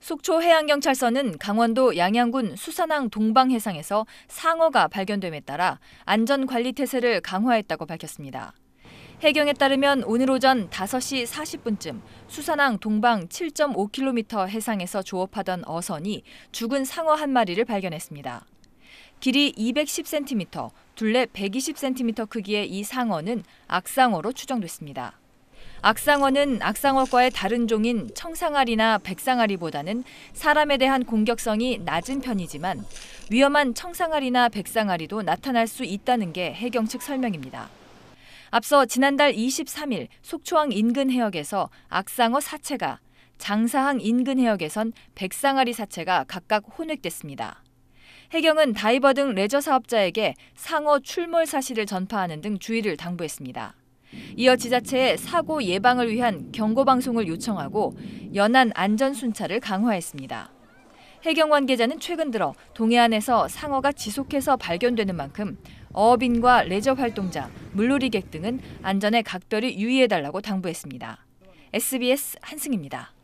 속초 해양경찰서는 강원도 양양군 수산항 동방 해상에서 상어가 발견됨에 따라 안전관리 태세를 강화했다고 밝혔습니다. 해경에 따르면 오늘 오전 5시 40분쯤 수산항 동방 7.5km 해상에서 조업하던 어선이 죽은 상어 한 마리를 발견했습니다. 길이 210cm, 둘레 120cm 크기의 이 상어는 악상어로 추정됐습니다. 악상어는 악상어과의 다른 종인 청상아리나 백상아리보다는 사람에 대한 공격성이 낮은 편이지만 위험한 청상아리나 백상아리도 나타날 수 있다는 게 해경 측 설명입니다. 앞서 지난달 23일 속초항 인근 해역에서 악상어 사체가 장사항 인근 해역에선 백상아리 사체가 각각 혼획됐습니다. 해경은 다이버 등 레저 사업자에게 상어 출몰 사실을 전파하는 등 주의를 당부했습니다. 이어 지자체에 사고 예방을 위한 경고방송을 요청하고 연안 안전순찰을 강화했습니다. 해경 관계자는 최근 들어 동해안에서 상어가 지속해서 발견되는 만큼 어업인과 레저 활동자, 물놀이객 등은 안전에 각별히 유의해달라고 당부했습니다. SBS 한승입니다.